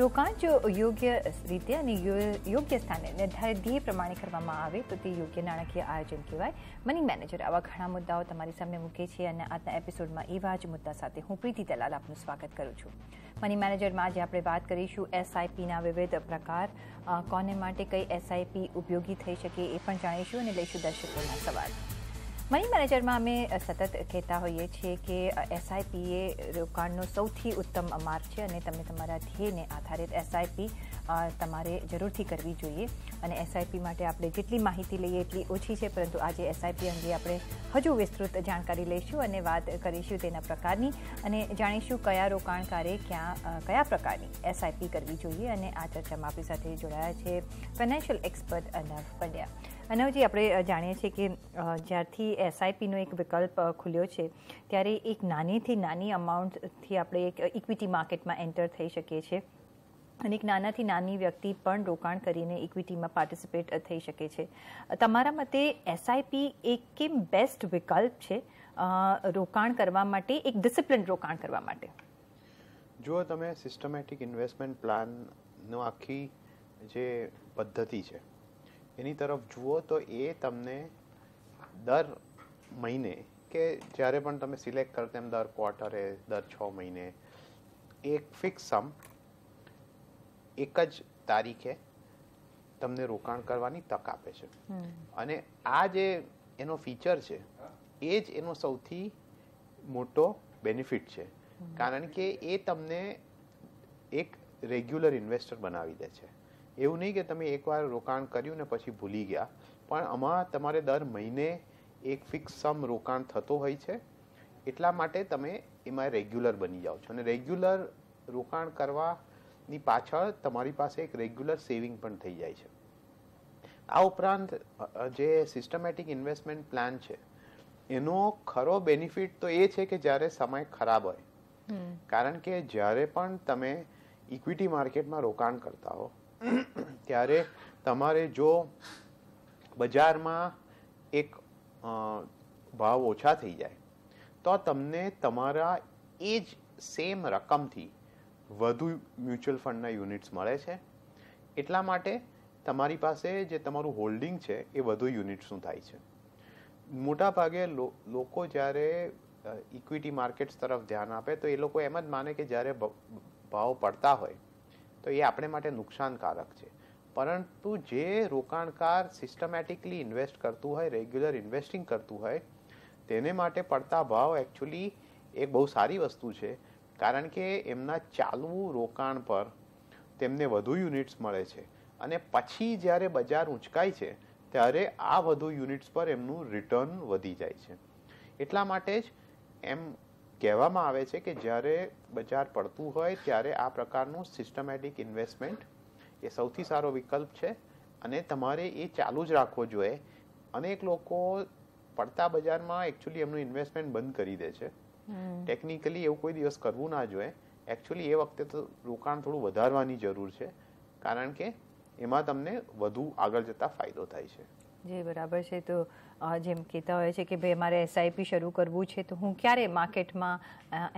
રોકાણ જો યોગ્ય રીતે અને યોગ્ય સ્થાને નિર્ધારિત ધ્યેય પ્રમાણે કરવામાં આવે તો તે યોગ્ય નાણાકીય આયોજન કહેવાય મની મેનેજર આવા ઘણા મુદ્દાઓ તમારી સામે મૂકે છે અને આજના એપિસોડમાં એવા જ મુદ્દા સાથે હું પ્રીતિ દલાલ આપનું સ્વાગત કરું છું મની મેનેજરમાં આજે આપણે વાત કરીશું એસઆઈપીના વિવિધ પ્રકાર કોને માટે કઈ એસઆઈપી ઉપયોગી થઈ શકે એ પણ જાણીશું અને લઈશું દર્શકોના સવાલ મની મેનેજરમાં અમે સતત કહેતા હોઈએ છીએ કે એસઆઈપી એ રોકાણનો સૌથી ઉત્તમ માર્ગ છે અને તમે તમારા ધ્યેયને આધારિત એસઆઈપી તમારે જરૂરથી કરવી જોઈએ અને એસઆઈપી માટે આપણે જેટલી માહિતી લઈએ એટલી ઓછી છે પરંતુ આજે એસઆઈપી અંગે આપણે હજુ વિસ્તૃત જાણકારી લઈશું અને વાત કરીશું તેના પ્રકારની અને જાણીશું કયા રોકાણકારે ક્યાં કયા પ્રકારની એસઆઈપી કરવી જોઈએ અને આ ચર્ચામાં આપણી સાથે જોડાયા છે ફાઇનાન્શિયલ એક્સપર્ટ અનવ પંડ્યા અનવજી આપણે જાણીએ છીએ કે જ્યારથી એસઆઈપીનો એક વિકલ્પ ખુલ્યો છે ત્યારે એક નાનીથી નાની અમાઉન્ટથી આપણે એક ઇક્વિટી માર્કેટમાં એન્ટર થઈ શકીએ છીએ અને એક નાનાથી નાની વ્યક્તિ પણ રોકાણ કરીને ઇક્વિટીમાં પાર્ટિસિપેટ થઈ શકે છે તમારા મતે એસઆઈપી એક કેમ બેસ્ટ વિકલ્પ છે રોકાણ કરવા માટે એક ડિસિપ્લિન રોકાણ કરવા માટે જો તમે સિસ્ટમેટિક ઇન્વેસ્ટમેન્ટ પ્લાનનો આખી જે પદ્ધતિ છે એની તરફ જુઓ તો એ તમને દર મહિને કે જ્યારે પણ તમે સિલેક્ટ કરો તેમ દર ક્વાર્ટરે દર છ મહિને એક ફિક્સ સમ એક જ તારીખે તમને રોકાણ કરવાની તક આપે છે અને આ જે એનો ફીચર છે એ જ એનો સૌથી મોટો બેનિફિટ છે કારણ કે એ તમને એક રેગ્યુલર ઇન્વેસ્ટર બનાવી દે છે એવું નહીં કે તમે એકવાર રોકાણ કર્યું ને પછી ભૂલી ગયા પણ આમાં તમારે દર મહિને એક ફિક્સ સમ રોકાણ થતો હોય છે એટલા માટે તમે એમાં રેગ્યુલર બની જાઓ છો અને રેગ્યુલર રોકાણ કરવાની પાછળ તમારી પાસે એક રેગ્યુલર સેવિંગ પણ થઈ જાય છે આ ઉપરાંત જે સિસ્ટમેટિક ઇન્વેસ્ટમેન્ટ પ્લાન છે એનો ખરો બેનિફિટ તો એ છે કે જ્યારે સમય ખરાબ હોય કારણ કે જ્યારે પણ તમે ઇક્વિટી માર્કેટમાં રોકાણ કરતા હો ત્યારે તમારે જો બજારમાં એક ભાવ ઓછા થઈ જાય તો તમને તમારા એ જ સેમ રકમથી વધુ મ્યુચ્યુઅલ ફંડના યુનિટ્સ મળે છે એટલા માટે તમારી પાસે જે તમારું હોલ્ડિંગ છે એ વધુ યુનિટ્સનું થાય છે મોટાભાગે લોકો જ્યારે ઇક્વિટી માર્કેટ્સ તરફ ધ્યાન આપે તો એ લોકો એમ જ માને કે જ્યારે ભાવ પડતા હોય તો એ આપણે માટે નુકસાનકારક છે પરંતુ જે રોકાણકાર સિસ્ટમેટિકલી ઇન્વેસ્ટ કરતું હોય રેગ્યુલર ઇન્વેસ્ટિંગ કરતું હોય તેને માટે પડતા ભાવ એકચ્યુઅલી એક બહુ સારી વસ્તુ છે કારણ કે એમના ચાલુ રોકાણ પર તેમને વધુ યુનિટ્સ મળે છે અને પછી જ્યારે બજાર ઊંચકાય છે ત્યારે આ વધુ યુનિટ્સ પર એમનું રિટર્ન વધી જાય છે એટલા માટે જ એમ કહેવામાં આવે છે કે જ્યારે બજાર પડતું હોય ત્યારે આ પ્રકારનું સિસ્ટમેટિક ઇન્વેસ્ટમેન્ટ એ સૌથી સારો વિકલ્પ છે અને તમારે એ ચાલુ જ રાખવો જોઈએ અનેક લોકો પડતા બજારમાં એકચ્યુઅલી એમનું ઇન્વેસ્ટમેન્ટ બંધ કરી દે છે ટેકનિકલી એવું કોઈ દિવસ કરવું ના જોઈએ એકચ્યુઅલી એ વખતે તો રોકાણ થોડું વધારવાની જરૂર છે કારણ કે એમાં તમને વધુ આગળ જતા ફાયદો થાય છે જે બરાબર છે તો જેમ કહેતા હોય છે કે ભાઈ અમારે એસઆઈપી શરૂ કરવું છે તો હું ક્યારે માર્કેટમાં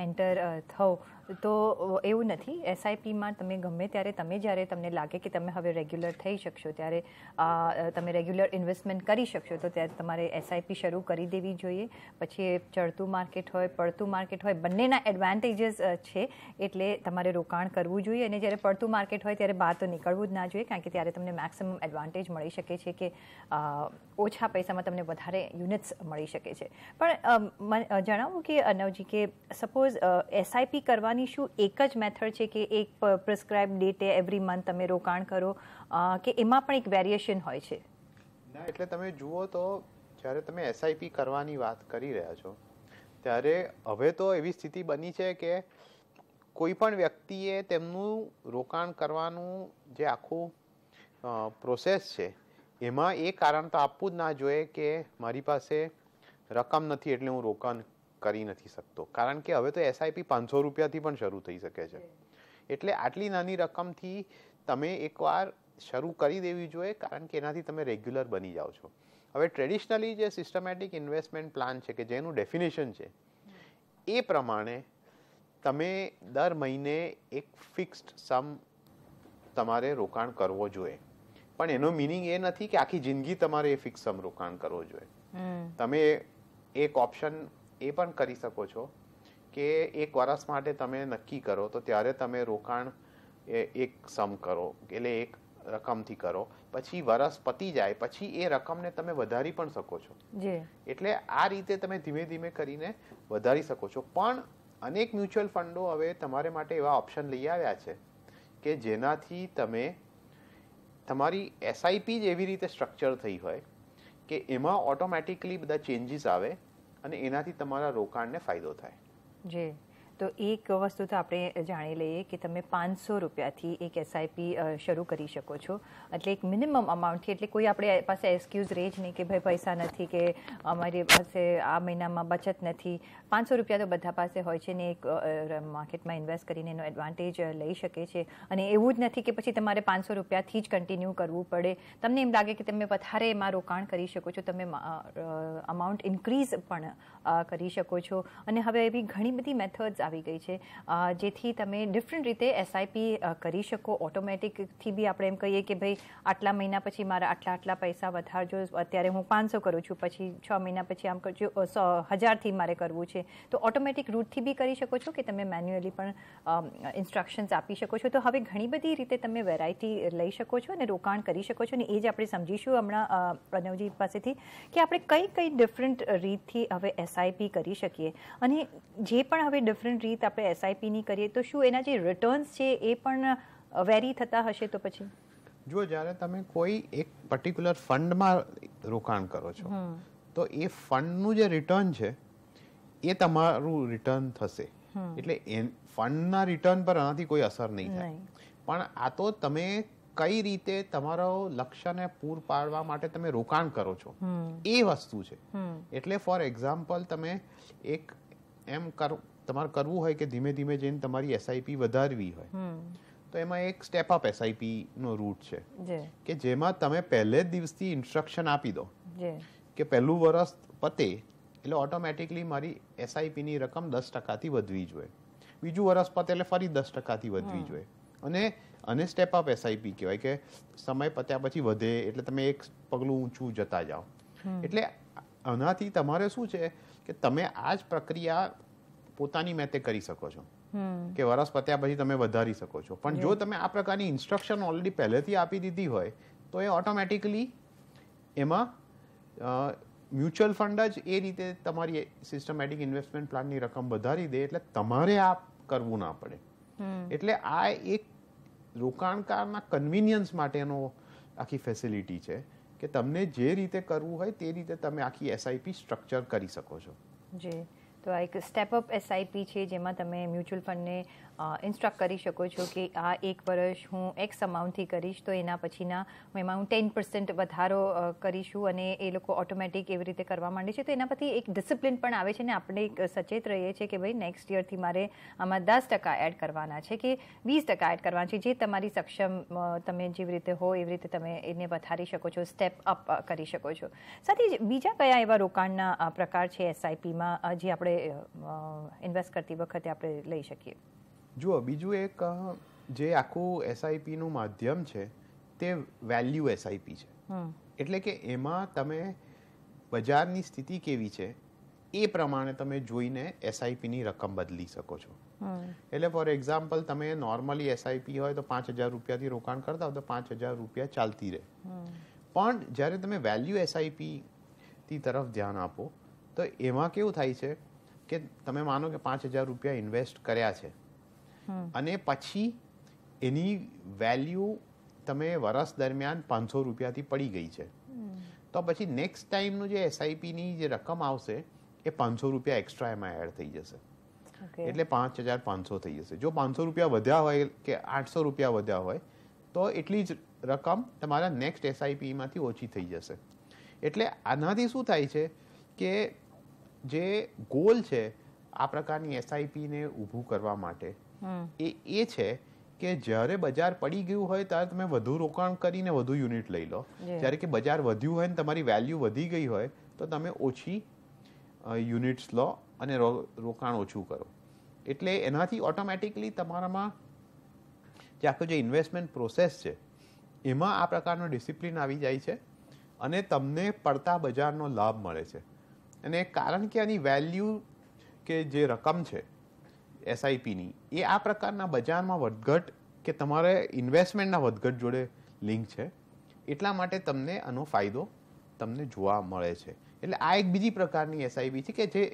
એન્ટર થઉં તો એવું નથી એસઆઈપીમાં તમે ગમે ત્યારે તમે જ્યારે તમને લાગે કે તમે હવે રેગ્યુલર થઈ શકશો ત્યારે તમે રેગ્યુલર ઇન્વેસ્ટમેન્ટ કરી શકશો તો ત્યારે તમારે એસઆઈપી શરૂ કરી દેવી જોઈએ પછી ચડતું માર્કેટ હોય પડતું માર્કેટ હોય બંનેના એડવાન્ટેજીસ છે એટલે તમારે રોકાણ કરવું જોઈએ અને જ્યારે પડતું માર્કેટ હોય ત્યારે બહાર તો નીકળવું જ ના જોઈએ કારણ કે ત્યારે તમને મેક્સિમમ એડવાન્ટેજ મળી શકે છે કે ઓછા પૈસામાં તમને વધારે યુનિટ્સ મળી શકે છે પણ જણાવું કે અનવજી કે સપોઝ એસઆઈપી કરવા કરવાની શું એક જ મેથડ છે કે એક પ્રિસ્ક્રાઇબ ડેટે એવરી મંથ તમે રોકાણ કરો કે એમાં પણ એક વેરિએશન હોય છે ના એટલે તમે જુઓ તો જ્યારે તમે એસઆઈપી કરવાની વાત કરી રહ્યા છો ત્યારે હવે તો એવી સ્થિતિ બની છે કે કોઈ પણ વ્યક્તિએ તેમનું રોકાણ કરવાનું જે આખું પ્રોસેસ છે એમાં એ કારણ તો આપવું જ ના જોઈએ કે મારી પાસે રકમ નથી એટલે હું રોકાણ કરી નથી શકતો કારણ કે હવે તો એસઆઈપી પાંચસો રૂપિયાથી પણ શરૂ થઈ શકે છે એટલે આટલી નાની રકમથી તમે એકવાર શરૂ કરી દેવી જોઈએ કારણ કે એનાથી તમે રેગ્યુલર બની જાઓ છો હવે ટ્રેડિશનલી જે સિસ્ટમેટિક ઇન્વેસ્ટમેન્ટ પ્લાન છે કે જેનું ડેફિનેશન છે એ પ્રમાણે તમે દર મહિને એક ફિક્સ્ડ સમ તમારે રોકાણ કરવો જોઈએ પણ એનો મિનિંગ એ નથી કે આખી જિંદગી તમારે એ ફિક્સ સમ રોકાણ કરવો જોઈએ તમે એક ઓપ્શન એ પણ કરી શકો છો કે એક વર્ષ માટે તમે નક્કી કરો તો ત્યારે તમે રોકાણ એક સમ કરો એટલે એક રકમથી કરો પછી વરસ પતી જાય પછી એ રકમને તમે વધારી પણ શકો છો એટલે આ રીતે તમે ધીમે ધીમે કરીને વધારી શકો છો પણ અનેક મ્યુચ્યુઅલ ફંડો હવે તમારે માટે એવા ઓપ્શન લઈ આવ્યા છે કે જેનાથી તમે તમારી એસઆઈપી જ એવી રીતે સ્ટ્રક્ચર થઈ હોય કે એમાં ઓટોમેટિકલી બધા ચેન્જીસ આવે અને એનાથી તમારા રોકાણને ફાયદો થાય જી તો એક વસ્તુ તો આપણે જાણી લઈએ કે તમે પાંચસો રૂપિયાથી એક એસઆઈપી શરૂ કરી શકો છો એટલે એક મિનિમમ અમાઉન્ટથી એટલે કોઈ આપણે પાસે એક્સક્યુઝ રહે જ નહીં કે ભાઈ પૈસા નથી કે અમારી પાસે આ મહિનામાં બચત નથી પાંચસો રૂપિયા તો બધા પાસે હોય છે ને એક માર્કેટમાં ઇન્વેસ્ટ કરીને એનો એડવાન્ટેજ લઈ શકે છે અને એવું જ નથી કે પછી તમારે પાંચસો રૂપિયાથી જ કન્ટિન્યુ કરવું પડે તમને એમ લાગે કે તમે વધારે એમાં રોકાણ કરી શકો છો તમે અમાઉન્ટ ઇન્ક્રીઝ પણ કરી શકો છો અને હવે એવી ઘણી બધી મેથડ્સ આવી ગઈ છે જેથી તમે ડિફરન્ટ રીતે એસઆઈપી કરી શકો ઓટોમેટિકથી બી આપણે એમ કહીએ કે ભાઈ આટલા મહિના પછી મારા આટલા આટલા પૈસા વધારજો અત્યારે હું પાંચસો કરું છું પછી છ મહિના પછી આમ કરજો સો હજારથી મારે કરવું છે તો ઓટોમેટિક રૂટથી બી કરી શકો છો કે તમે મેન્યુઅલી પણ ઇન્સ્ટ્રક્શન્સ આપી શકો છો તો હવે ઘણી બધી રીતે તમે વેરાયટી લઈ શકો છો અને રોકાણ કરી શકો છો અને એ જ આપણે સમજીશું હમણાં પ્રણવજી પાસેથી કે આપણે કઈ કઈ ડિફરન્ટ રીતથી હવે એસ એસઆઈપી કરી શકીએ અને જે પણ હવે ડિફરન્ટ રીત આપણે એસઆઈપીની કરીએ તો શું એના જે રિટર્ન્સ છે એ પણ વેરી થતા હશે તો પછી જો જ્યારે તમે કોઈ એક પર્ટિક્યુલર ફંડમાં રોકાણ કરો છો તો એ ફંડનું જે રિટર્ન છે એ તમારું રિટર્ન થશે એટલે ફંડના રિટર્ન પર આનાથી કોઈ અસર નહીં થાય પણ આ તો તમે કઈ રીતે તમારો લક્ષ્યને પૂર પાડવા માટે તમે રોકાણ કરો છો એ વસ્તુ છે એટલે ફોર એક્ઝામ્પલ તમે એક એમ તમારે કરવું હોય કે ધીમે ધીમે જઈને તમારી એસઆઈપી વધારવી હોય તો એમાં એક સ્ટેપ અપ એસઆઈપી નો રૂટ છે કે જેમાં તમે પહેલે જ દિવસથી ઇન્સ્ટ્રક્શન આપી દો કે પહેલું વર્ષ પતે એટલે ઓટોમેટિકલી મારી એસઆઈપી ની રકમ દસ ટકાથી વધવી જોઈએ બીજું વર્ષ પતે એટલે ફરી દસ ટકાથી વધવી જોઈએ અને અને સ્ટેપ અપ એસઆઈપી કહેવાય કે સમય પત્યા પછી વધે એટલે તમે એક પગલું ઊંચું જતા જાઓ એટલે આનાથી તમારે શું છે કે તમે આ જ પ્રક્રિયા પોતાની મેતે કરી શકો છો કે વરસ પત્યા પછી તમે વધારી શકો છો પણ જો તમે આ પ્રકારની ઇન્સ્ટ્રક્શન ઓલરેડી પહેલેથી આપી દીધી હોય તો એ ઓટોમેટિકલી એમાં મ્યુચ્યુઅલ ફંડ જ એ રીતે તમારી સિસ્ટમેટિક ઇન્વેસ્ટમેન્ટ પ્લાનની રકમ વધારી દે એટલે તમારે આ કરવું ના પડે એટલે આ એક રોકાણકારના કન્વિનિયન્સ માટેનો આખી ફેસિલિટી છે કે તમને જે રીતે કરવું હોય તે રીતે તમે આખી એસઆઈપી સ્ટ્રક્ચર કરી શકો છો જી તો આ એક સ્ટેપ અપ એસઆઈપી છે જેમાં તમે મ્યુચ્યુઅલ ફંડને ઇન્સ્ટ્રક્ટ કરી શકો છો કે આ એક વર્ષ હું એક્સ અમાઉન્ટથી કરીશ તો એના પછીના હું એમાં હું ટેન પર્સન્ટ વધારો કરીશું અને એ લોકો ઓટોમેટિક એવી રીતે કરવા માંડે છે તો એના પરથી એક ડિસિપ્લિન પણ આવે છે ને આપણે એક સચેત રહીએ છીએ કે ભાઈ નેક્સ્ટ યરથી મારે આમાં દસ ટકા એડ કરવાના છે કે વીસ ટકા એડ કરવાના છે જે તમારી સક્ષમ તમે જેવી રીતે હો એવી રીતે તમે એને વધારી શકો છો સ્ટેપ અપ કરી શકો છો સાથે બીજા કયા એવા રોકાણના પ્રકાર છે એસઆઈપીમાં જે આપણે ઇન્વેસ્ટ કરતી વખતે આપણે લઈ શકીએ જુઓ બીજું એક જે આખું એસઆઈપીનું માધ્યમ છે તે વેલ્યુ એસઆઈપી છે એટલે કે એમાં તમે બજારની સ્થિતિ કેવી છે એ પ્રમાણે તમે જોઈને એસઆઈપીની રકમ બદલી શકો છો એટલે ફોર એક્ઝામ્પલ તમે નોર્મલી એસઆઈપી હોય તો પાંચ હજાર રૂપિયાથી રોકાણ કરતા હોય તો પાંચ હજાર રૂપિયા ચાલતી રહે પણ જ્યારે તમે વેલ્યુ એસઆઈપી તરફ ધ્યાન આપો તો એમાં કેવું થાય છે કે તમે માનો કે પાંચ હજાર રૂપિયા ઇન્વેસ્ટ કર્યા છે અને પછી એની વેલ્યુ તમે વરસ દરમિયાન પાંચસો રૂપિયાથી પડી ગઈ છે તો પછી નેક્સ્ટ ટાઈમનું જે એસઆઈપીની જે રકમ આવશે એ પાંચસો રૂપિયા એક્સ્ટ્રા એમાં એડ થઈ જશે એટલે પાંચ હજાર પાંચસો થઈ જશે જો પાંચસો રૂપિયા વધ્યા હોય કે આઠસો રૂપિયા વધ્યા હોય તો એટલી જ રકમ તમારા નેક્સ્ટ એસઆઈપીમાંથી ઓછી થઈ જશે એટલે આનાથી શું થાય છે કે જે ગોલ છે આ પ્રકારની એસઆઈપીને ઊભું કરવા માટે એ એ છે કે જ્યારે બજાર પડી ગયું હોય ત્યારે તમે વધુ રોકાણ કરીને વધુ યુનિટ લઈ લો જ્યારે કે બજાર વધ્યું હોય ને તમારી વેલ્યુ વધી ગઈ હોય તો તમે ઓછી યુનિટ્સ લો અને રોકાણ ઓછું કરો એટલે એનાથી ઓટોમેટિકલી તમારામાં જે આખો જે ઇન્વેસ્ટમેન્ટ પ્રોસેસ છે એમાં આ પ્રકારનો ડિસિપ્લિન આવી જાય છે અને તમને પડતા બજારનો લાભ મળે છે અને કારણ કે આની વેલ્યુ કે જે રકમ છે એસઆઈપીની એ આ પ્રકારના બજારમાં વધઘટ કે તમારે ઇન્વેસ્ટમેન્ટના વધઘટ જોડે લિંક છે એટલા માટે તમને આનો ફાયદો તમને જોવા મળે છે એટલે આ એક બીજી પ્રકારની એસઆઈપી છે કે જે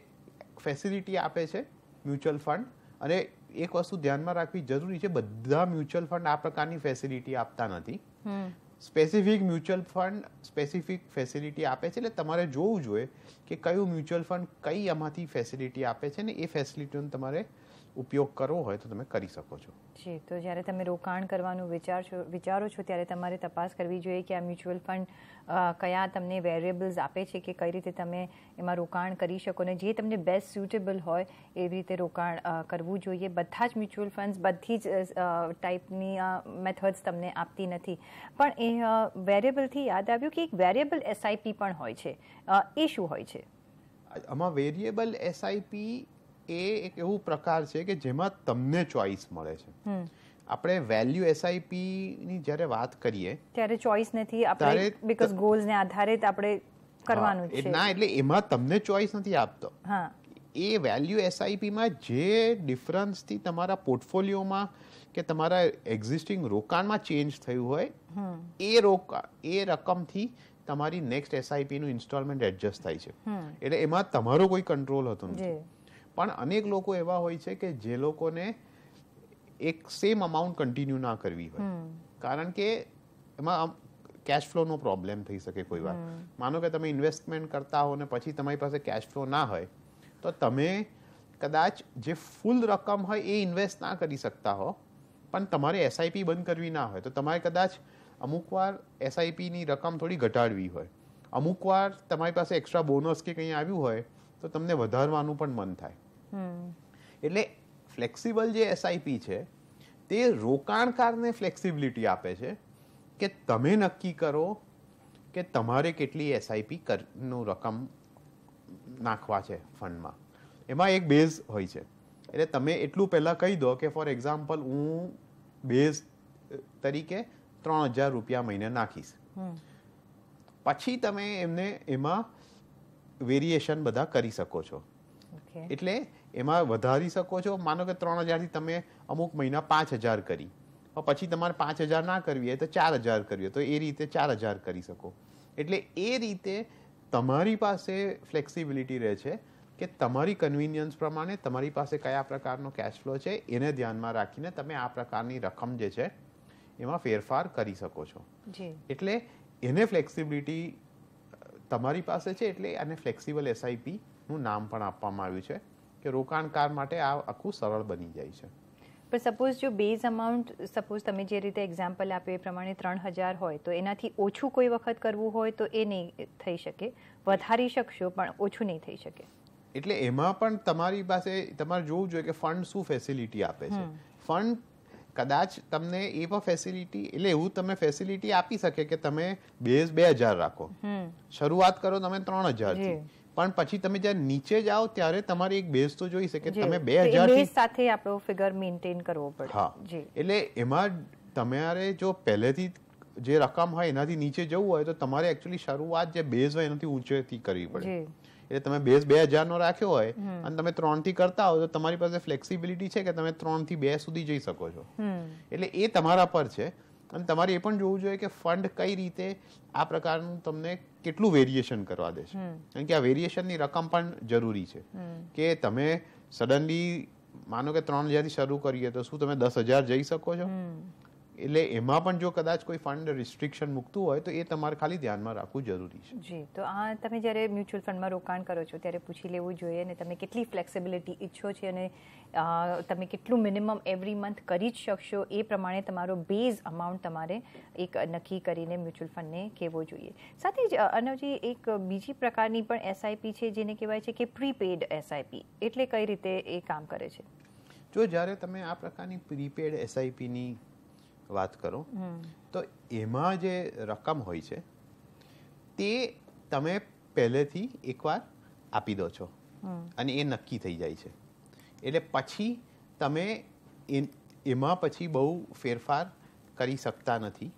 ફેસિલિટી આપે છે મ્યુચ્યુઅલ ફંડ અને એક વસ્તુ ધ્યાનમાં રાખવી જરૂરી છે બધા મ્યુચ્યુઅલ ફંડ આ પ્રકારની ફેસિલિટી આપતા નથી specific mutual fund specific facility આપે છે એટલે તમારે જોવું જોઈએ કે કયું મ્યુચ્યુઅલ ફંડ કઈ આમાંથી ફેસિલિટી આપે છે ને એ ફેસિલિટીનો તમારે ઉપયોગ કરવો હોય તો તમે કરી શકો છો જી તો જ્યારે તમે રોકાણ કરવાનું વિચાર છો વિચારો છો ત્યારે તમારે તપાસ કરવી જોઈએ કે આ મ્યુચ્યુઅલ ફંડ કયા તમને વેરિયેબલ્સ આપે છે કે કઈ રીતે તમે એમાં રોકાણ કરી શકો ને જે તમને બેસ્ટ સ્યુટેબલ હોય એવી રીતે રોકાણ કરવું જોઈએ બધા જ મ્યુચ્યુઅલ ફંડ્સ બધી જ ટાઈપની મેથડ્સ તમને આપતી નથી પણ એ વેરિયેબલથી યાદ આવ્યું કે એક વેરિયેબલ એસઆઈપી પણ હોય છે એ શું હોય છે આમાં વેરિયેબલ એસઆઈપી એ એક એવું પ્રકાર છે કે જેમાં તમને ચોઈસ મળે છે આપણે વેલ્યુ એસઆઈપી ની જ્યારે વાત કરીએ ત્યારે ચોઈસ નથી આપણે બીકોઝ ગોલ્સ ને આધારિત આપણે કરવાનું છે ના એટલે એમાં તમને ચોઈસ નથી આપતો એ વેલ્યુ એસઆઈપી માં જે ડિફરન્સ થી તમારા પોર્ટફોલિયોમાં કે તમારા એક્ઝિસ્ટિંગ રોકાણમાં ચેન્જ થયું હોય એ રોકાણ એ રકમથી તમારી નેક્સ્ટ એસઆઈપી નું ઇન્સ્ટોલમેન્ટ એડજસ્ટ થાય છે એટલે એમાં તમારો કોઈ કંટ્રોલ હતો નથી પણ અનેક લોકો એવા હોય છે કે જે લોકોને એક સેમ અમાઉન્ટ કન્ટિન્યુ ના કરવી હોય કારણ કે એમાં કેશ ફ્લોનો પ્રોબ્લેમ થઈ શકે કોઈ વાર માનો કે તમે ઇન્વેસ્ટમેન્ટ કરતા હો ને પછી તમારી પાસે કેશ ફ્લો ના હોય તો તમે કદાચ જે ફૂલ રકમ હોય એ ઇન્વેસ્ટ ના કરી શકતા હો પણ તમારે એસઆઈપી બંધ કરવી ના હોય તો તમારે કદાચ અમુક વાર એસઆઈપીની રકમ થોડી ઘટાડવી હોય અમુક વાર તમારી પાસે એક્સ્ટ્રા બોનસ કે કંઈ આવ્યું હોય તો તમને વધારવાનું પણ મન થાય એટલે ફ્લેક્સિબલ જે એસઆઈપી છે તે રોકાણકારને ફ્લેક્સિબિલિટી આપે છે કે તમે નક્કી કરો કે તમારે કેટલી એસઆઈપી કરનું રકમ નાખવા છે ફંડમાં એમાં એક બેઝ હોય છે એટલે તમે એટલું પહેલાં કહી દો કે ફોર એક્ઝામ્પલ હું બેઝ તરીકે ત્રણ હજાર રૂપિયા મહિને નાખીશ પછી તમે એમને એમાં વેરિએશન બધા કરી શકો છો એટલે એમાં વધારી શકો છો માનો કે ત્રણ હજારથી તમે અમુક મહિના પાંચ હજાર કરી પછી તમારે પાંચ હજાર ના કરવી હોય તો ચાર હજાર કરવી હોય તો એ રીતે ચાર હજાર કરી શકો એટલે એ રીતે તમારી પાસે ફ્લેક્સિબિલિટી રહે છે કે તમારી કન્વિનિયન્સ પ્રમાણે તમારી પાસે કયા પ્રકારનો કેશ ફ્લો છે એને ધ્યાનમાં રાખીને તમે આ પ્રકારની રકમ જે છે એમાં ફેરફાર કરી શકો છો એટલે એને ફ્લેક્સિબિલિટી તમારી પાસે છે એટલે આને ફ્લેક્સિબલ એસઆઈપીનું નામ પણ આપવામાં આવ્યું છે કે રોકાણકાર માટે આ આખું સરળ બની જાય છે પણ સપોઝ જો બેઝ અમાઉન્ટ સપોઝ તમે જે રીતે એક્ઝામ્પલ આપ્યું એ પ્રમાણે ત્રણ હજાર હોય તો એનાથી ઓછું કોઈ વખત કરવું હોય તો એ નહીં થઈ શકે વધારી શકશો પણ ઓછું નહીં થઈ શકે એટલે એમાં પણ તમારી પાસે તમારે જોવું જોઈએ કે ફંડ શું ફેસિલિટી આપે છે ફંડ કદાચ તમને એ પણ ફેસિલિટી એટલે એવું તમે ફેસિલિટી આપી શકે કે તમે બેઝ બે હજાર રાખો શરૂઆત કરો તમે ત્રણ હજાર પણ પછી તમે જ્યારે નીચે જાઓ ત્યારે તમારે એક બેઝ તો જોઈશે કે તમે બે હજાર સાથે આપણો ફિગર મેન્ટેન કરવો પડે હા એટલે એમાં તમારે જો પહેલેથી જે રકમ હોય એનાથી નીચે જવું હોય તો તમારે એકચ્યુઅલી શરૂઆત જે બેઝ હોય એનાથી ઊંચેથી કરવી પડે એટલે તમે બેઝ બે હજારનો રાખ્યો હોય અને તમે ત્રણથી કરતા હો તો તમારી પાસે ફ્લેક્સિબિલિટી છે કે તમે ત્રણથી બે સુધી જઈ શકો છો એટલે એ તમારા પર છે અને તમારે એ પણ જોવું જોઈએ કે ફંડ કઈ રીતે આ પ્રકારનું તમને કેટલું વેરિએશન કરવા દે છે કારણ કે આ વેરિએશનની રકમ પણ જરૂરી છે કે તમે સડનલી માનો કે ત્રણ હજારથી શરૂ કરીએ તો શું તમે દસ હજાર જઈ શકો છો એટલે એમાં પણ જો કદાચ કોઈ ફંડ રિસ્ટ્રિક્શન મૂકતું હોય તો એ તમારે ખાલી ધ્યાનમાં રાખવું જરૂરી છે જી તો આ તમે જ્યારે મ્યુચ્યુઅલ ફંડમાં રોકાણ કરો છો ત્યારે પૂછી લેવું જોઈએ અને તમે કેટલી ફ્લેક્સિબિલિટી ઈચ્છો છે અને તમે કેટલું મિનિમમ એવરી મંથ કરી જ શકશો એ પ્રમાણે તમારો બેઝ અમાઉન્ટ તમારે એક નક્કી કરીને મ્યુચ્યુઅલ ફંડને કહેવો જોઈએ સાથે જ અનવજી એક બીજી પ્રકારની પણ એસઆઈપી છે જેને કહેવાય છે કે પ્રીપેડ એસઆઈપી એટલે કઈ રીતે એ કામ કરે છે જો જ્યારે તમે આ પ્રકારની પ્રીપેડ એસઆઈપીની વાત કરું તો એમાં જે રકમ હોય છે તે તમે પહેલેથી એકવાર આપી દો છો અને એ નક્કી થઈ જાય છે એટલે પછી તમે એમાં પછી બહુ ફેરફાર કરી શકતા નથી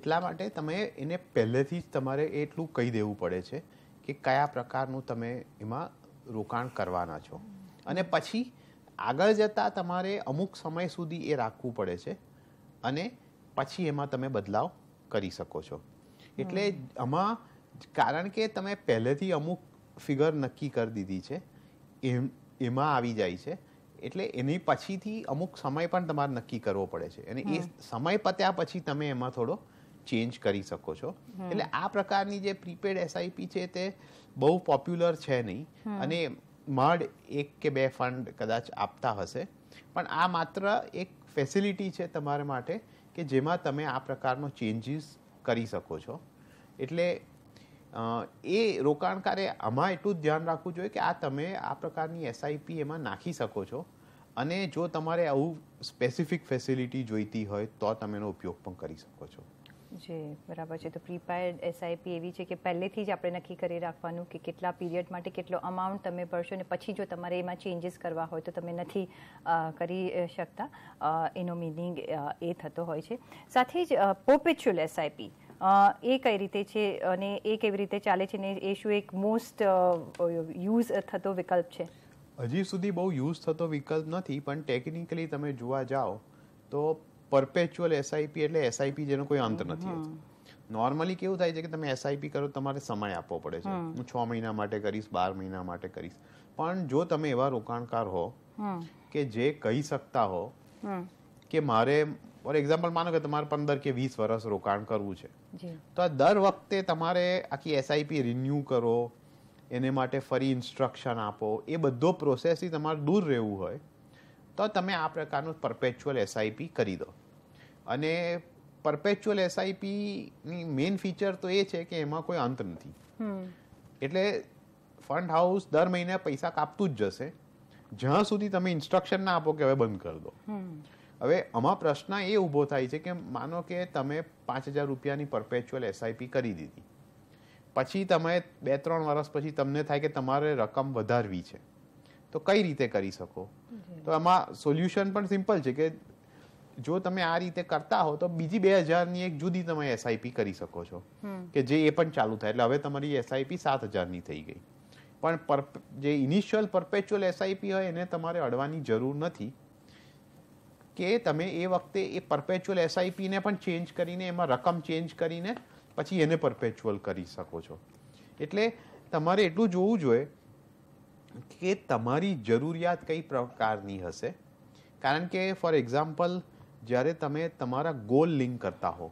એટલા માટે તમે એને પહેલેથી જ તમારે એટલું કહી દેવું પડે છે કે કયા પ્રકારનું તમે એમાં રોકાણ કરવાના છો અને પછી આગળ જતાં તમારે અમુક સમય સુધી એ રાખવું પડે છે અને પછી એમાં તમે બદલાવ કરી શકો છો એટલે આમાં કારણ કે તમે પહેલેથી અમુક ફિગર નક્કી કરી દીધી છે એમ એમાં આવી જાય છે એટલે એની પછીથી અમુક સમય પણ તમારે નક્કી કરવો પડે છે અને એ સમય પત્યા પછી તમે એમાં થોડો ચેન્જ કરી શકો છો એટલે આ પ્રકારની જે પ્રીપેડ એસઆઈપી છે તે બહુ પોપ્યુલર છે નહીં અને મડ એક કે બે ફંડ કદાચ આપતા હશે પણ આ માત્ર એક ફેસિલિટી છે તમારા માટે કે જેમાં તમે આ પ્રકારનો ચેન્જીસ કરી શકો છો એટલે એ રોકાણકારે આમાં એટલું જ ધ્યાન રાખવું જોઈએ કે આ તમે આ પ્રકારની એસઆઈપી એમાં નાખી શકો છો અને જો તમારે આવું સ્પેસિફિક ફેસિલિટી જોઈતી હોય તો તમે એનો ઉપયોગ પણ કરી શકો છો જી બરાબર છે તો પ્રીપેડ એસઆઈપી એવી છે કે પહેલેથી જ આપણે નક્કી કરી રાખવાનું કે કેટલા પીરિયડ માટે કેટલો અમાઉન્ટ તમે ભરશો અને પછી જો તમારે એમાં ચેન્જીસ કરવા હોય તો તમે નથી કરી શકતા એનો મિનિંગ એ થતો હોય છે સાથે જ પોપેચ્યુઅલ એસઆઈપી એ કઈ રીતે છે અને એ કેવી રીતે ચાલે છે ને એ શું એક મોસ્ટ યુઝ થતો વિકલ્પ છે હજી સુધી બહુ યુઝ થતો વિકલ્પ નથી પણ ટેકનિકલી તમે જોવા જાઓ તો પરપેચ્યુઅલ એસઆઈપી એટલે એસઆઈપી જેનો કોઈ અંત નથી નોર્મલી કેવું થાય છે કે તમે એસઆઈપી કરો તમારે સમય આપવો પડે છે હું છ મહિના માટે કરીશ બાર મહિના માટે કરીશ પણ જો તમે એવા રોકાણકાર હો કે જે કહી શકતા હો કે મારે ફોર એક્ઝામ્પલ માનો કે તમારે પંદર કે વીસ વર્ષ રોકાણ કરવું છે તો આ દર વખતે તમારે આખી એસઆઈપી રિન્યુ કરો એને માટે ફરી ઇન્સ્ટ્રક્શન આપો એ બધો પ્રોસેસથી તમારે દૂર રહેવું હોય તો તમે આ પ્રકારનું પરપેચ્યુઅલ એસઆઈપી કરી દો અને પરપેચ્યુઅલ એસઆઈપીની મેઇન ફીચર તો એ છે કે એમાં કોઈ અંત નથી એટલે ફંડ હાઉસ દર મહિને પૈસા કાપતું જ જશે જ્યાં સુધી તમે ઇન્સ્ટ્રક્શન ના આપો કે હવે બંધ કરી દો હવે આમાં પ્રશ્ન એ ઊભો થાય છે કે માનો કે તમે પાંચ હજાર રૂપિયાની પરપેચ્યુઅલ એસઆઈપી કરી દીધી પછી તમે બે ત્રણ વર્ષ પછી તમને થાય કે તમારે રકમ વધારવી છે તો કઈ રીતે કરી શકો તો આમાં સોલ્યુશન પણ સિમ્પલ છે કે જો તમે આ રીતે કરતા હો તો બીજી બે હજારની એક જુદી તમે એસઆઈપી કરી શકો છો કે જે એ પણ ચાલુ થાય એટલે હવે તમારી એસઆઈપી સાત હજારની થઈ ગઈ પણ જે ઇનિશિયલ પરપેચ્યુઅલ એસઆઈપી હોય એને તમારે અડવાની જરૂર નથી કે તમે એ વખતે એ પરપેચ્યુઅલ એસઆઈપીને પણ ચેન્જ કરીને એમાં રકમ ચેન્જ કરીને પછી એને પરપેચ્યુઅલ કરી શકો છો એટલે તમારે એટલું જોવું જોઈએ કે તમારી જરૂરિયાત કઈ પ્રકારની હશે કારણ કે ફોર એક્ઝામ્પલ જ્યારે તમે તમારા ગોલ લિંક કરતા હો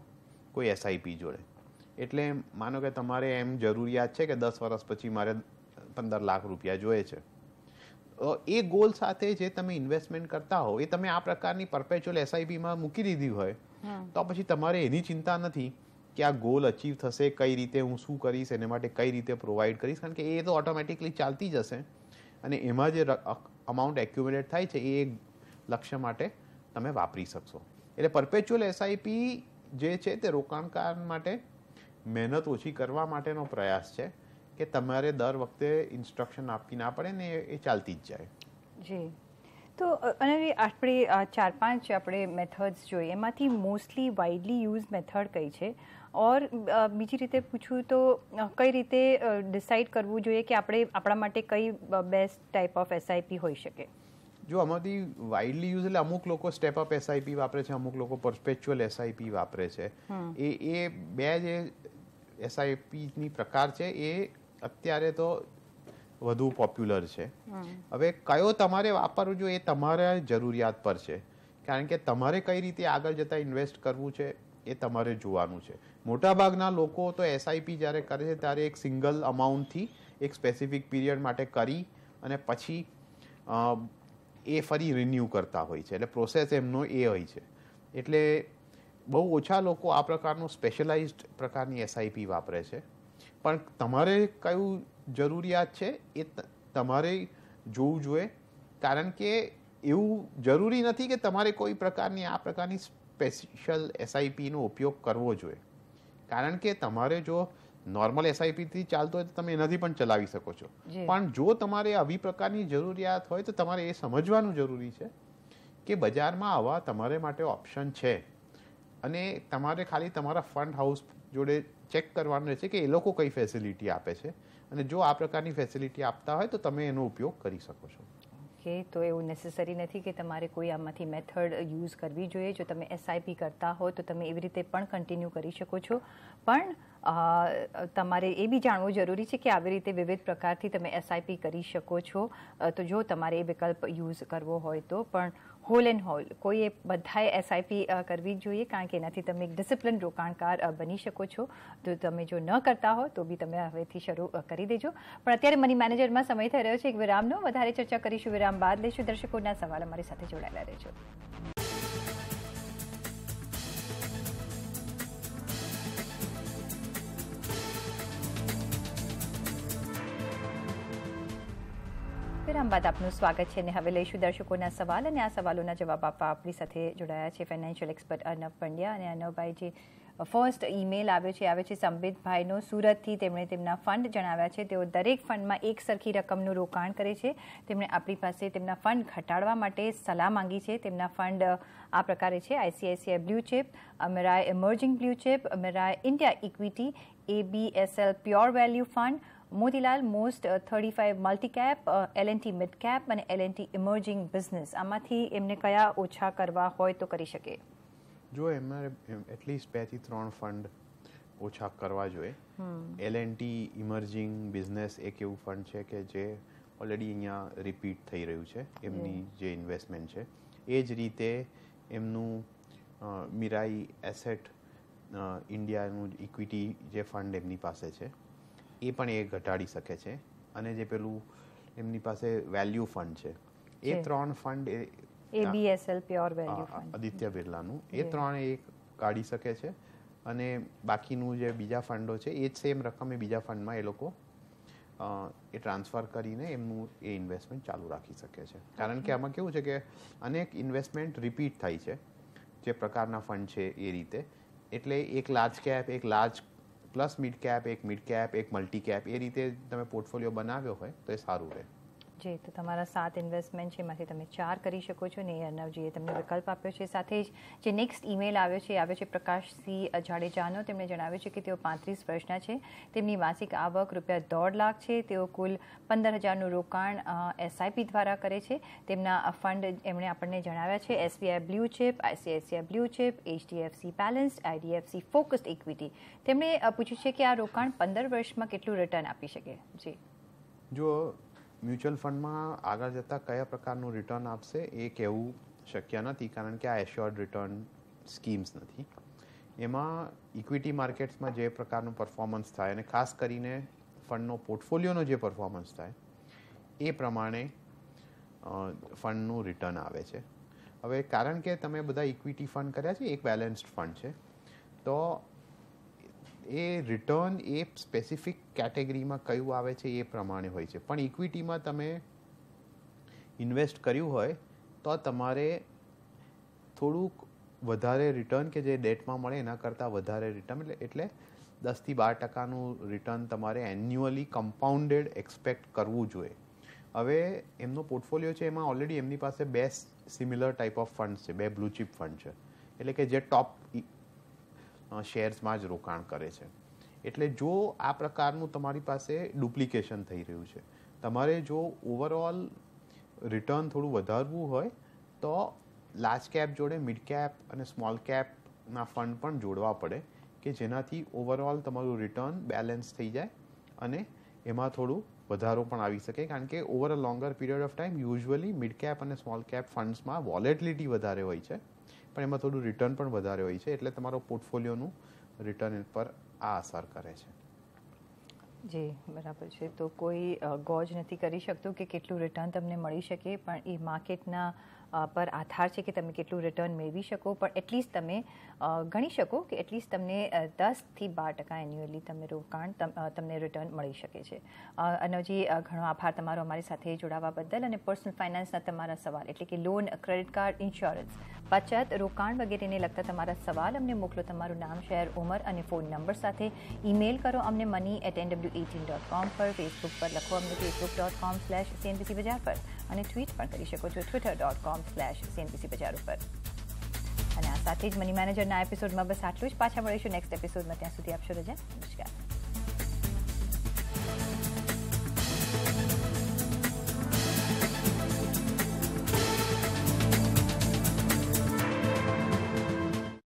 કોઈ એસઆઈપી જોડે એટલે માનો કે તમારે એમ જરૂરિયાત છે કે દસ વર્ષ પછી મારે પંદર લાખ રૂપિયા જોઈએ છે એ ગોલ સાથે જે તમે ઇન્વેસ્ટમેન્ટ કરતા હો એ તમે આ પ્રકારની પરપેચ્યુઅલ એસઆઈપીમાં મૂકી દીધી હોય તો પછી તમારે એની ચિંતા નથી કે આ ગોલ અચીવ થશે કઈ રીતે હું શું કરીશ એને માટે કઈ રીતે પ્રોવાઈડ કરીશ કારણ કે એ તો ઓટોમેટિકલી ચાલતી જશે અને એમાં જે અમાઉન્ટ એક્યુમ્યુલેટ થાય છે એ એક લક્ષ્ય માટે તમે વાપરી શકશો એટલે પરપેચ્યુઅલ એસઆઈપી જે છે તે રોકાણકાર માટે મહેનત ઓછી કરવા માટેનો પ્રયાસ છે કે તમારે દર વખતે ઇન્સ્ટ્રક્શન આપવી ના પડે ને એ ચાલતી જ જાય જી તો અને આપણે ચાર પાંચ આપણે મેથડ્સ જોઈએ એમાંથી મોસ્ટલી વાઇડલી યુઝ મેથડ કઈ છે ઓર બીજી રીતે પૂછું તો કઈ રીતે ડિસાઇડ કરવું જોઈએ કે આપણે આપણા માટે કઈ બેસ્ટ ટાઈપ ઓફ એસઆઈપી હોઈ શકે જો આમાંથી વાઇડલી યુઝ એટલે અમુક લોકો સ્ટેપ અપ એસઆઈપી વાપરે છે અમુક લોકો પરસ્પેચ્યુઅલ એસઆઈપી વાપરે છે એ એ બે જે એસઆઈપીની પ્રકાર છે એ અત્યારે તો વધુ પોપ્યુલર છે હવે કયો તમારે વાપરવો જોઈએ એ તમારા જરૂરિયાત પર છે કારણ કે તમારે કઈ રીતે આગળ જતા ઇન્વેસ્ટ કરવું છે એ તમારે જોવાનું છે મોટાભાગના લોકો તો એસઆઈપી જ્યારે કરે છે ત્યારે એક સિંગલ અમાઉન્ટથી એક સ્પેસિફિક પીરિયડ માટે કરી અને પછી એ ફરી રિન્યૂ કરતા હોય છે એટલે પ્રોસેસ એમનો એ હોય છે એટલે બહુ ઓછા લોકો આ પ્રકારનો સ્પેશિયલાઇઝડ પ્રકારની એસઆઈપી વાપરે છે પણ તમારે કયું જરૂરિયાત છે એ તમારે જોવું જોઈએ કારણ કે એવું જરૂરી નથી કે તમારે કોઈ પ્રકારની આ પ્રકારની સ્પેશિયલ એસઆઈપીનો ઉપયોગ કરવો જોઈએ કારણ કે તમારે જો નોર્મલ એસઆઈપીથી ચાલતો હોય તો તમે એનાથી પણ ચલાવી શકો છો પણ જો તમારે આવી પ્રકારની જરૂરિયાત હોય તો તમારે એ સમજવાનું જરૂરી છે કે બજારમાં આવા તમારે માટે ઓપ્શન છે અને તમારે ખાલી તમારા ફંડ હાઉસ જોડે ચેક કરવાનું રહેશે કે એ લોકો કઈ ફેસિલિટી આપે છે અને જો આ પ્રકારની ફેસિલિટી આપતા હોય તો તમે એનો ઉપયોગ કરી શકો છો છીએ તો એવું નેસેસરી નથી કે તમારે કોઈ આમાંથી મેથડ યુઝ કરવી જોઈએ જો તમે એસઆઈપી કરતા હો તો તમે એવી રીતે પણ કન્ટિન્યુ કરી શકો છો પણ તમારે એ બી જાણવું જરૂરી છે કે આવી રીતે વિવિધ પ્રકારથી તમે એસઆઈપી કરી શકો છો તો જો તમારે એ વિકલ્પ યુઝ કરવો હોય તો પણ હોલ એન્ડ હોલ કોઈએ બધાએ એસઆઈપી કરવી જ જોઈએ કારણ કે એનાથી તમે એક ડિસિપ્લિન રોકાણકાર બની શકો છો તો તમે જો ન કરતા હો તો બી તમે હવેથી શરૂ કરી દેજો પણ અત્યારે મની મેનેજરમાં સમય થઈ રહ્યો છે એક વિરામનો વધારે ચર્ચા કરીશું વિરામ બાદ લઈશું દર્શકોના સવાલ અમારી સાથે જોડાયેલા રહેજો આમ બાદ આપનું સ્વાગત છે અને હવે લઈશું દર્શકોના સવાલ અને આ સવાલોના જવાબ આપવા આપણી સાથે જોડાયા છે ફાઇનાન્શિયલ એક્સપર્ટ અર્નબ પંડ્યા અને અર્નબભાઈ જે ફર્સ્ટ ઇમેલ આવ્યો છે આવે છે સંબિતભાઈનો સુરતથી તેમણે તેમના ફંડ જણાવ્યા છે તેઓ દરેક ફંડમાં એક સરખી રકમનું રોકાણ કરે છે તેમણે આપણી પાસે તેમના ફંડ ઘટાડવા માટે સલાહ માંગી છે તેમના ફંડ આ પ્રકારે છે ICICI blue chip અમેરાય emerging blue chip Mirae India equity ABSL pure value fund Motilal most thirty five multicap LNT midcap અને એલએનટી ઇમર્જિંગ બિઝનેસ આમાંથી એમને કયા ઓછા કરવા હોય તો કરી શકે જો એમને એટલીસ્ટ બેથી ત્રણ ફંડ ઓછા કરવા જોઈએ એલએનટી ઇમર્જિંગ બિઝનેસ એક એવું ફંડ છે કે જે ઓલરેડી અહીંયા રિપીટ થઈ રહ્યું છે એમની જે ઇન્વેસ્ટમેન્ટ છે એ જ રીતે એમનું મિરાઈ એસેટ ઇન્ડિયાનું ઇક્વિટી જે ફંડ એમની પાસે છે એ પણ એ ઘટાડી શકે છે અને જે પેલું એમની પાસે વેલ્યુ ફંડ છે એ ત્રણ ફંડ એ ABSL pure value fund Aditya બિરલાનું એ ત્રણ એ કાઢી શકે છે અને બાકીનું જે બીજા ફંડો છે એ જ સેમ રકમ એ બીજા ફંડમાં એ લોકો એ ટ્રાન્સફર કરીને એમનું એ ઇન્વેસ્ટમેન્ટ ચાલુ રાખી શકે છે કારણ કે આમાં કેવું છે કે અનેક ઇન્વેસ્ટમેન્ટ રિપીટ થાય છે જે પ્રકારના ફંડ છે એ રીતે એટલે એક લાર્જ કેપ એક લાર્જ પ્લસ મિડ કેપ એક મિડ કેપ એક મલ્ટી કેપ એ રીતે તમે પોર્ટફોલિયો બનાવ્યો હોય તો એ સારું રહે જે તો તમારા સાત ઇન્વેસ્ટમેન્ટ છે એમાંથી તમે ચાર કરી શકો છો ને એ તમને વિકલ્પ આપ્યો છે સાથે જ જે નેક્સ્ટ ઈમેલ આવ્યો છે આવ્યો છે પ્રકાશસિંહ જાડેજાનો તેમણે જણાવ્યું છે કે તેઓ પાંત્રીસ વર્ષના છે તેમની માસિક આવક રૂપિયા દોઢ લાખ છે તેઓ કુલ પંદર હજારનું રોકાણ એસઆઈપી દ્વારા કરે છે તેમના ફંડ એમણે આપણને જણાવ્યા છે SBI blue chip ICICI blue chip HDFC balanced IDFC focused equity તેમણે પૂછ્યું છે કે આ રોકાણ પંદર વર્ષમાં કેટલું રિટર્ન આપી શકે જી જો મ્યુચ્યુઅલ ફંડમાં આગળ જતાં કયા પ્રકારનું રિટર્ન આપશે એ કહેવું શક્ય નથી કારણ કે આ એશ્યોર્ડ રિટર્ન સ્કીમ્સ નથી એમાં ઇક્વિટી માર્કેટ્સમાં જે પ્રકારનું પરફોર્મન્સ થાય અને ખાસ કરીને ફંડનો પોર્ટફોલિયોનો જે પરફોર્મન્સ થાય એ પ્રમાણે ફંડનું રિટર્ન આવે છે હવે કારણ કે તમે બધા ઇક્વિટી ફંડ કર્યા છે એક બેલેન્સ્ડ ફંડ છે તો એ રિટર્ન એ સ્પેસિફિક કેટેગરીમાં કયું આવે છે એ પ્રમાણે હોય છે પણ ઇક્વિટીમાં તમે ઇન્વેસ્ટ કર્યું હોય તો તમારે થોડુંક વધારે રિટર્ન કે જે ડેટમાં મળે એના કરતાં વધારે રિટર્ન એટલે એટલે દસથી બાર ટકાનું રિટર્ન તમારે એન્યુઅલી કમ્પાઉન્ડેડ એક્સપેક્ટ કરવું જોઈએ હવે એમનો પોર્ટફોલિયો છે એમાં ઓલરેડી એમની પાસે બે સિમિલર ટાઈપ ઓફ ફંડ છે બે બ્લુ ફંડ છે એટલે કે જે ટોપ શેર્સમાં જ રોકાણ કરે છે એટલે જો આ પ્રકારનું તમારી પાસે ડુપ્લિકેશન થઈ રહ્યું છે તમારે જો ઓવરઓલ રિટર્ન થોડું વધારવું હોય તો લાર્જ કેપ જોડે મિડ કેપ અને સ્મોલ કેપના ફંડ પણ જોડવા પડે કે જેનાથી ઓવરઓલ તમારું રિટર્ન બેલેન્સ થઈ જાય અને એમાં થોડું વધારો પણ આવી શકે કારણ કે over a longer period of time usually mid cap અને સ્મોલ કેપ ફંડ્સમાં વોલેટિલિટી વધારે હોય છે પણ એમાં થોડું રિટર્ન પણ વધારે હોય છે એટલે તમારો પોર્ટફોલિયોનું રિટર્ન પર આ અસર કરે છે જી બરાબર છે તો કોઈ ગોજ નથી કરી શકતું કે કેટલું રિટર્ન તમને મળી શકે પણ એ માર્કેટના પર આધાર છે કે તમે કેટલું રિટર્ન મેળવી શકો પણ એટલીસ્ટ તમે ગણી શકો કે એટલીસ્ટ તમને દસથી બાર ટકા એન્યુઅલી તમે રોકાણ તમને રિટર્ન મળી શકે છે અનવજી ઘણો આભાર તમારો અમારી સાથે જોડાવા બદલ અને પર્સનલ ફાઇનાન્સના તમારા સવાલ એટલે કે લોન ક્રેડિટ કાર્ડ ઇન્સ્યોરન્સ બચત રોકાણ વગેરેને લગતા તમારા સવાલ અમને મોકલો તમારું નામ શહેર ઉંમર અને ફોન નંબર સાથે ઈમેલ કરો અમને money at N W eighteen dot com પર ફેસબુક પર લખો અમને Facebook dot com slash CNBC Bajar પર અને ટ્વીટ પણ કરી શકો છો Twitter dot com slash CNBC Bajar ઉપર અને આ સાથે જ મની મેનેજરના એપિસોડમાં બસ આટલું જ પાછા મળીશું નેક્સ્ટ એપિસોડમાં ત્યાં સુધી આપશો રજા નમસ્કાર